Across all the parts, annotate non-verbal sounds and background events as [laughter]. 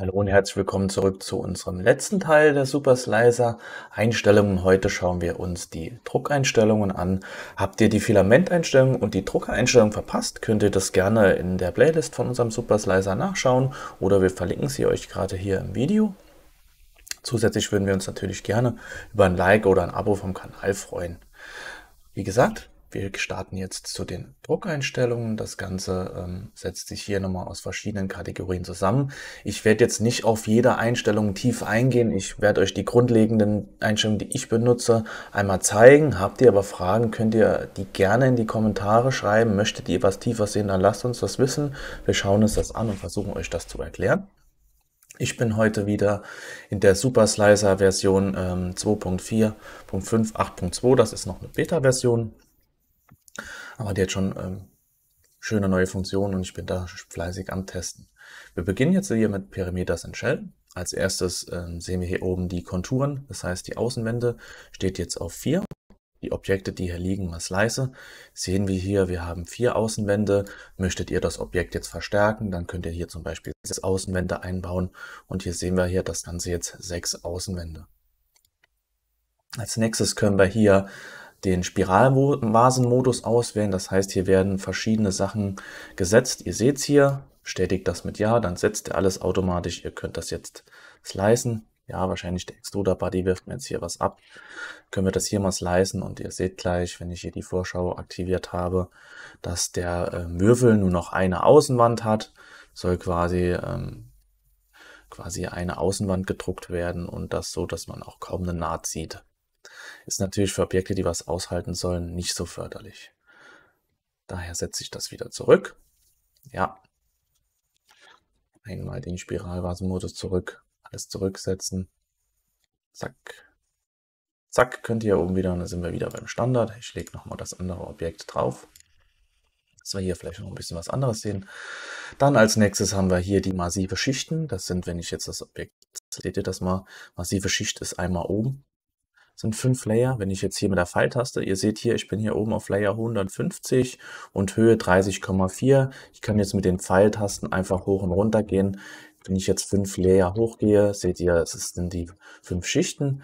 Hallo und herzlich willkommen zurück zu unserem letzten Teil der Super Slicer Einstellungen. Heute schauen wir uns die Druckeinstellungen an. Habt ihr die Filamenteinstellung und die Druckereinstellung verpasst, könnt ihr das gerne in der Playlist von unserem Super Slicer nachschauen oder wir verlinken sie euch gerade hier im Video. Zusätzlich würden wir uns natürlich gerne über ein Like oder ein Abo vom Kanal freuen. Wie gesagt, wir starten jetzt zu den Druckeinstellungen. Das Ganze ähm, setzt sich hier nochmal aus verschiedenen Kategorien zusammen. Ich werde jetzt nicht auf jede Einstellung tief eingehen. Ich werde euch die grundlegenden Einstellungen, die ich benutze, einmal zeigen. Habt ihr aber Fragen, könnt ihr die gerne in die Kommentare schreiben. Möchtet ihr was tiefer sehen, dann lasst uns das wissen. Wir schauen uns das an und versuchen euch das zu erklären. Ich bin heute wieder in der Super Slicer Version ähm, 2.4.5 Das ist noch eine Beta-Version. Aber die hat schon ähm, schöne neue Funktionen und ich bin da fleißig am Testen. Wir beginnen jetzt hier mit Perimeters in Shell. Als erstes ähm, sehen wir hier oben die Konturen, das heißt die Außenwände steht jetzt auf 4. Die Objekte, die hier liegen, mal slice, sehen wir hier, wir haben vier Außenwände. Möchtet ihr das Objekt jetzt verstärken, dann könnt ihr hier zum Beispiel sechs Außenwände einbauen. Und hier sehen wir hier das Ganze jetzt sechs Außenwände. Als nächstes können wir hier den Spiralvasenmodus auswählen. Das heißt, hier werden verschiedene Sachen gesetzt. Ihr seht es hier, bestätigt das mit Ja, dann setzt ihr alles automatisch. Ihr könnt das jetzt slicen. Ja, wahrscheinlich der Extruder Buddy wirft mir jetzt hier was ab. Können wir das hier mal slicen und ihr seht gleich, wenn ich hier die Vorschau aktiviert habe, dass der äh, Würfel nur noch eine Außenwand hat. Soll quasi ähm, quasi eine Außenwand gedruckt werden und das so, dass man auch kaum eine Naht sieht ist natürlich für Objekte, die was aushalten sollen, nicht so förderlich. Daher setze ich das wieder zurück. Ja. Einmal den Spiralvasenmodus zurück. Alles zurücksetzen. Zack. Zack, könnt ihr oben wieder und dann sind wir wieder beim Standard. Ich lege nochmal das andere Objekt drauf dass wir hier vielleicht noch ein bisschen was anderes sehen. Dann als nächstes haben wir hier die massive Schichten. Das sind, wenn ich jetzt das Objekt, seht ihr das mal, massive Schicht ist einmal oben sind fünf Layer. Wenn ich jetzt hier mit der Pfeiltaste, ihr seht hier, ich bin hier oben auf Layer 150 und Höhe 30,4. Ich kann jetzt mit den Pfeiltasten einfach hoch und runter gehen. Wenn ich jetzt fünf Layer hochgehe, seht ihr, es sind die fünf Schichten.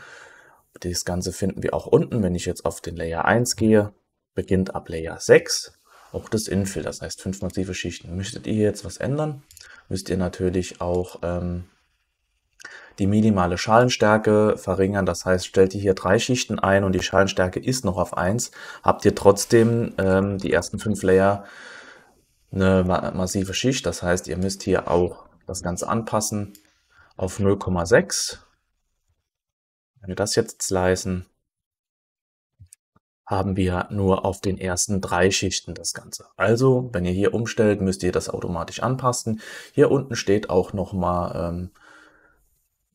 Das Ganze finden wir auch unten. Wenn ich jetzt auf den Layer 1 gehe, beginnt ab Layer 6 auch das Infill, das heißt fünf massive Schichten. Möchtet ihr jetzt was ändern, müsst ihr natürlich auch ähm, die minimale Schalenstärke verringern. Das heißt, stellt ihr hier drei Schichten ein und die Schalenstärke ist noch auf 1, habt ihr trotzdem ähm, die ersten fünf Layer eine ma massive Schicht. Das heißt, ihr müsst hier auch das Ganze anpassen auf 0,6. Wenn wir das jetzt slicen, haben wir nur auf den ersten drei Schichten das Ganze. Also, wenn ihr hier umstellt, müsst ihr das automatisch anpassen. Hier unten steht auch nochmal... Ähm,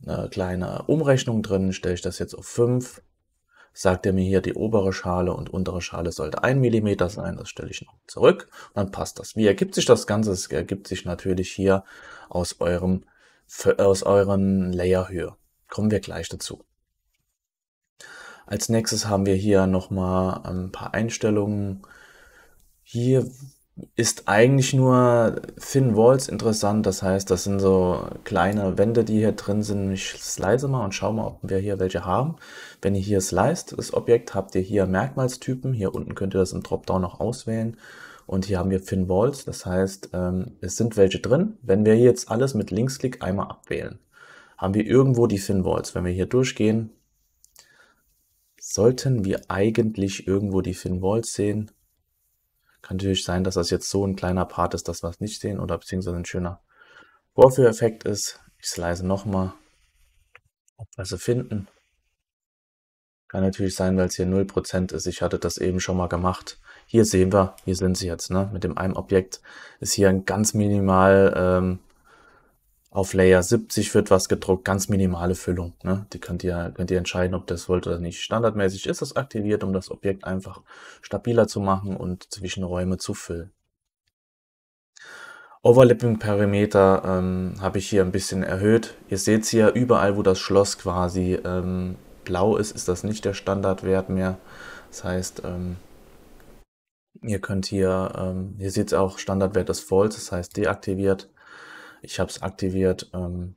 eine kleine Umrechnung drin. Stelle ich das jetzt auf 5, sagt er mir hier, die obere Schale und untere Schale sollte 1 mm sein. Das stelle ich noch zurück. dann passt das. Wie ergibt sich das Ganze? Es ergibt sich natürlich hier aus, eurem, aus euren Layerhöhe. Kommen wir gleich dazu. Als nächstes haben wir hier nochmal ein paar Einstellungen. Hier ist eigentlich nur Thin Walls interessant. Das heißt, das sind so kleine Wände, die hier drin sind. Ich slice mal und schau mal, ob wir hier welche haben. Wenn ihr hier sliced, das Objekt, habt ihr hier Merkmalstypen. Hier unten könnt ihr das im Dropdown noch auswählen. Und hier haben wir Thin Walls. Das heißt, ähm, es sind welche drin. Wenn wir jetzt alles mit Linksklick einmal abwählen, haben wir irgendwo die Thin Walls. Wenn wir hier durchgehen, sollten wir eigentlich irgendwo die Thin Walls sehen. Kann natürlich sein, dass das jetzt so ein kleiner Part ist, dass wir es nicht sehen oder beziehungsweise ein schöner Vorführeffekt ist. Ich slice nochmal, ob wir sie finden. Kann natürlich sein, weil es hier 0% ist. Ich hatte das eben schon mal gemacht. Hier sehen wir, hier sind sie jetzt, ne? Mit dem einen Objekt ist hier ein ganz minimal ähm, auf Layer 70 wird was gedruckt, ganz minimale Füllung. Ne? Die könnt ihr, könnt ihr entscheiden, ob das wollt oder nicht. Standardmäßig ist es aktiviert, um das Objekt einfach stabiler zu machen und Zwischenräume zu füllen. Overlapping Perimeter ähm, habe ich hier ein bisschen erhöht. Ihr seht hier überall, wo das Schloss quasi ähm, blau ist, ist das nicht der Standardwert mehr. Das heißt, ähm, ihr könnt hier, ähm, hier seht auch Standardwert des Falls, das heißt deaktiviert. Ich habe es aktiviert, ähm,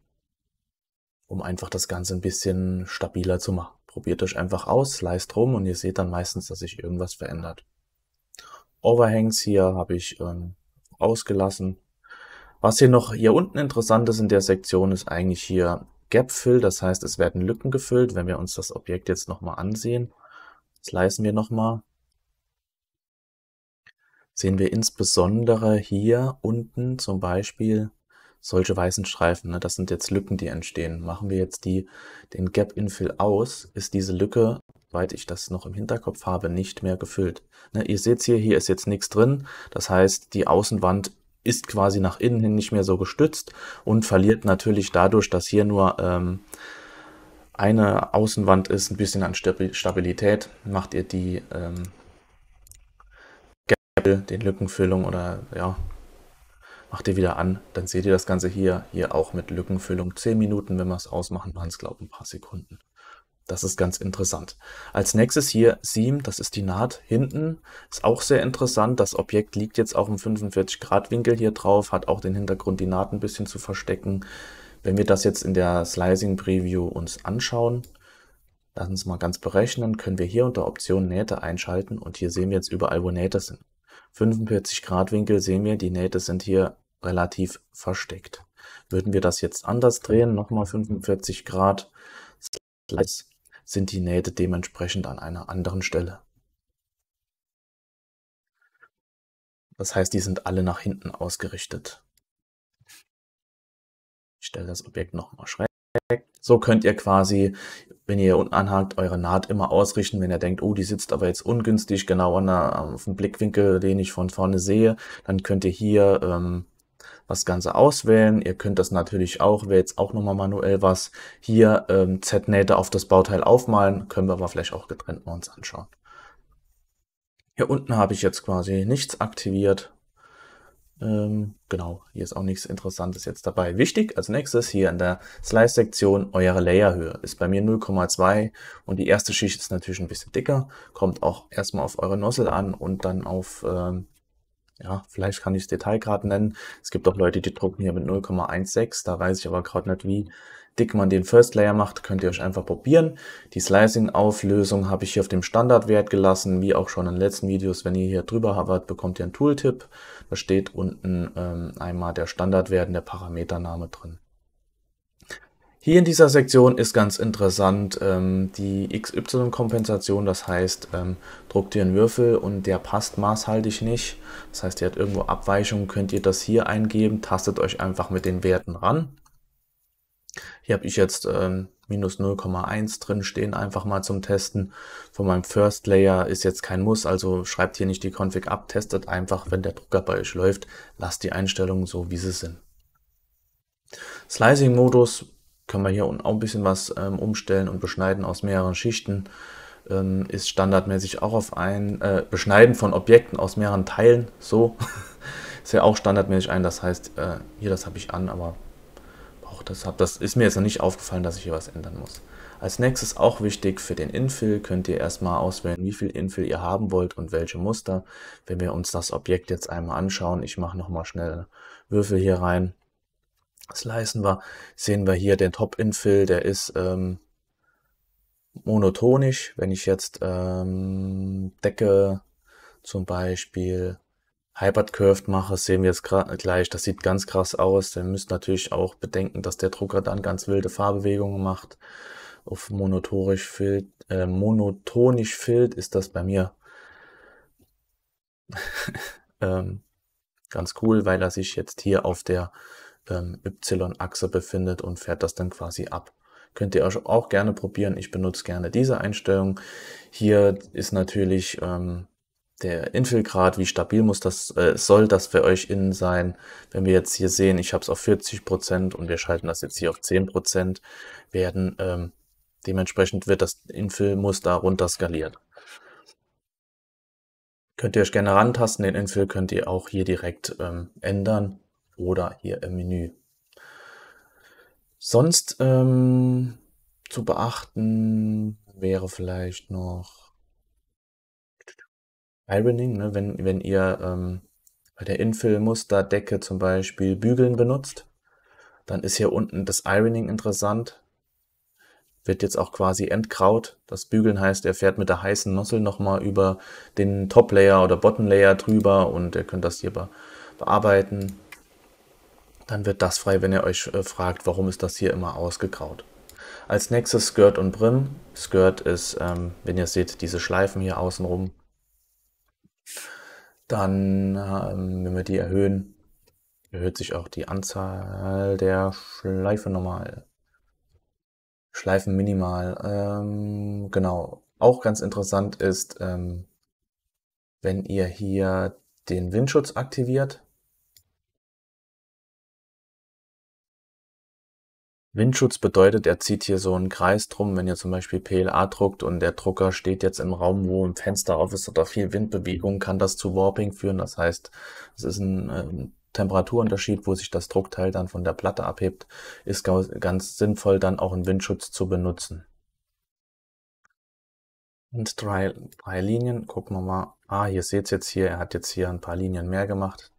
um einfach das Ganze ein bisschen stabiler zu machen. Probiert euch einfach aus, leist rum und ihr seht dann meistens, dass sich irgendwas verändert. Overhangs hier habe ich ähm, ausgelassen. Was hier noch hier unten interessant ist in der Sektion, ist eigentlich hier Gap Fill, das heißt, es werden Lücken gefüllt. Wenn wir uns das Objekt jetzt nochmal ansehen, das wir nochmal, sehen wir insbesondere hier unten zum Beispiel solche weißen Streifen, ne, das sind jetzt Lücken, die entstehen. Machen wir jetzt die, den Gap-Infill aus, ist diese Lücke, soweit ich das noch im Hinterkopf habe, nicht mehr gefüllt. Ne, ihr seht hier, hier ist jetzt nichts drin. Das heißt, die Außenwand ist quasi nach innen hin nicht mehr so gestützt und verliert natürlich dadurch, dass hier nur ähm, eine Außenwand ist, ein bisschen an Stabilität. Macht ihr die ähm, den Lückenfüllung oder ja, Macht ihr wieder an, dann seht ihr das Ganze hier, hier auch mit Lückenfüllung. 10 Minuten, wenn wir es ausmachen, waren es glaube ich ein paar Sekunden. Das ist ganz interessant. Als nächstes hier Seam, das ist die Naht hinten. Ist auch sehr interessant. Das Objekt liegt jetzt auch im 45 Grad Winkel hier drauf, hat auch den Hintergrund, die Naht ein bisschen zu verstecken. Wenn wir das jetzt in der Slicing Preview uns anschauen, lass uns mal ganz berechnen, können wir hier unter Option Nähte einschalten und hier sehen wir jetzt überall, wo Nähte sind. 45 Grad Winkel sehen wir, die Nähte sind hier relativ versteckt. Würden wir das jetzt anders drehen, nochmal 45 Grad, sind die Nähte dementsprechend an einer anderen Stelle. Das heißt, die sind alle nach hinten ausgerichtet. Ich stelle das Objekt nochmal schräg. So könnt ihr quasi, wenn ihr unten anhakt, eure Naht immer ausrichten. Wenn ihr denkt, oh, die sitzt aber jetzt ungünstig, genau an der, auf dem Blickwinkel, den ich von vorne sehe, dann könnt ihr hier ähm, das Ganze auswählen. Ihr könnt das natürlich auch, wäre jetzt auch nochmal manuell was, hier ähm, Z-Nähte auf das Bauteil aufmalen. Können wir aber vielleicht auch getrennt mal uns anschauen. Hier unten habe ich jetzt quasi nichts aktiviert. Ähm, genau, hier ist auch nichts Interessantes jetzt dabei. Wichtig als nächstes hier in der Slice-Sektion eure Layerhöhe. Ist bei mir 0,2 und die erste Schicht ist natürlich ein bisschen dicker. Kommt auch erstmal auf eure Nozzle an und dann auf ähm, ja, vielleicht kann ich das Detail nennen. Es gibt auch Leute, die drucken hier mit 0,16. Da weiß ich aber gerade nicht, wie dick man den First Layer macht. Könnt ihr euch einfach probieren. Die Slicing-Auflösung habe ich hier auf dem Standardwert gelassen, wie auch schon in den letzten Videos. Wenn ihr hier drüber habert, bekommt ihr einen Tooltip. Da steht unten ähm, einmal der Standardwert und der Parametername drin. Hier in dieser Sektion ist ganz interessant ähm, die XY-Kompensation, das heißt, ähm, druckt ihr einen Würfel und der passt maßhaltig nicht. Das heißt, ihr habt irgendwo Abweichungen, könnt ihr das hier eingeben, tastet euch einfach mit den Werten ran. Hier habe ich jetzt ähm, minus 0,1 drin stehen, einfach mal zum Testen. Von meinem First Layer ist jetzt kein Muss, also schreibt hier nicht die Config ab, testet einfach, wenn der Drucker bei euch läuft, lasst die Einstellungen so, wie sie sind. Slicing-Modus können wir hier unten auch ein bisschen was ähm, umstellen und beschneiden aus mehreren Schichten. Ähm, ist standardmäßig auch auf ein äh, Beschneiden von Objekten aus mehreren Teilen. So [laughs] ist ja auch standardmäßig ein. Das heißt, äh, hier das habe ich an, aber auch das, hab, das ist mir jetzt noch nicht aufgefallen, dass ich hier was ändern muss. Als nächstes auch wichtig für den Infill könnt ihr erstmal auswählen, wie viel Infill ihr haben wollt und welche Muster. Wenn wir uns das Objekt jetzt einmal anschauen, ich mache nochmal schnell Würfel hier rein, slicen wir. Sehen wir hier den Top-Infill, der ist ähm, monotonisch. Wenn ich jetzt ähm, Decke zum Beispiel Hybrid Curved mache, sehen wir es gleich, das sieht ganz krass aus. Dann müsst natürlich auch bedenken, dass der Drucker dann ganz wilde Fahrbewegungen macht. Auf monotorisch Filt, äh, monotonisch Filt ist das bei mir [laughs] ähm, ganz cool, weil er sich jetzt hier auf der ähm, Y-Achse befindet und fährt das dann quasi ab. Könnt ihr euch auch gerne probieren. Ich benutze gerne diese Einstellung. Hier ist natürlich ähm, der Infillgrad, wie stabil muss das, äh, soll das für euch innen sein. Wenn wir jetzt hier sehen, ich habe es auf 40% Prozent und wir schalten das jetzt hier auf 10% Prozent werden, ähm, dementsprechend wird das Infillmuster runter skaliert. Könnt ihr euch gerne rantasten, den Infill könnt ihr auch hier direkt ähm, ändern oder hier im Menü. Sonst ähm, zu beachten wäre vielleicht noch Ironing, ne? wenn, wenn ihr ähm, bei der Infill-Musterdecke zum Beispiel Bügeln benutzt, dann ist hier unten das Ironing interessant. Wird jetzt auch quasi entkraut. Das Bügeln heißt, er fährt mit der heißen Nossel nochmal über den Top-Layer oder Bottom-Layer drüber und ihr könnt das hier bearbeiten. Dann wird das frei, wenn ihr euch äh, fragt, warum ist das hier immer ausgegraut. Als nächstes Skirt und Brim. Skirt ist, ähm, wenn ihr seht, diese Schleifen hier außenrum. Dann, ähm, wenn wir die erhöhen, erhöht sich auch die Anzahl der Schleifen nochmal. Schleifen minimal. Ähm, genau. Auch ganz interessant ist, ähm, wenn ihr hier den Windschutz aktiviert, Windschutz bedeutet, er zieht hier so einen Kreis drum, wenn ihr zum Beispiel PLA druckt und der Drucker steht jetzt im Raum, wo ein Fenster auf ist oder viel Windbewegung, kann das zu Warping führen. Das heißt, es ist ein ähm, Temperaturunterschied, wo sich das Druckteil dann von der Platte abhebt, ist ganz sinnvoll, dann auch einen Windschutz zu benutzen. Und drei, drei Linien, gucken wir mal. Ah, hier seht jetzt hier, er hat jetzt hier ein paar Linien mehr gemacht.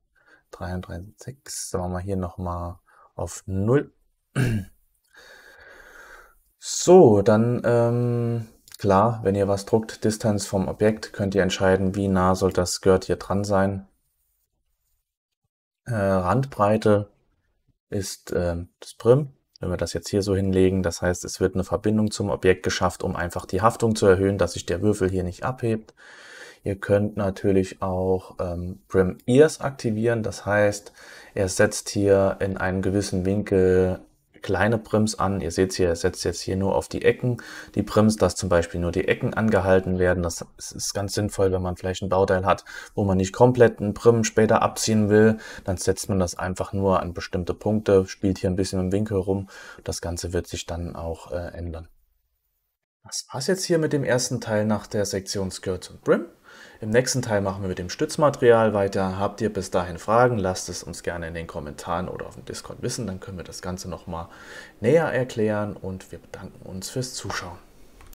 336, Sagen wir mal hier nochmal auf 0. So, dann ähm, klar, wenn ihr was druckt, Distanz vom Objekt, könnt ihr entscheiden, wie nah soll das Skirt hier dran sein. Äh, Randbreite ist äh, das Prim. Wenn wir das jetzt hier so hinlegen, das heißt, es wird eine Verbindung zum Objekt geschafft, um einfach die Haftung zu erhöhen, dass sich der Würfel hier nicht abhebt. Ihr könnt natürlich auch ähm, Prim Ears aktivieren, das heißt, er setzt hier in einem gewissen Winkel kleine Prims an. Ihr seht hier, er setzt jetzt hier nur auf die Ecken die Prims, dass zum Beispiel nur die Ecken angehalten werden. Das ist ganz sinnvoll, wenn man vielleicht ein Bauteil hat, wo man nicht komplett einen Prim später abziehen will. Dann setzt man das einfach nur an bestimmte Punkte, spielt hier ein bisschen im Winkel rum. Das Ganze wird sich dann auch äh, ändern. Das war's jetzt hier mit dem ersten Teil nach der Sektion Skirts und Brim. Im nächsten Teil machen wir mit dem Stützmaterial weiter. Habt ihr bis dahin Fragen, lasst es uns gerne in den Kommentaren oder auf dem Discord wissen. Dann können wir das Ganze nochmal näher erklären und wir bedanken uns fürs Zuschauen.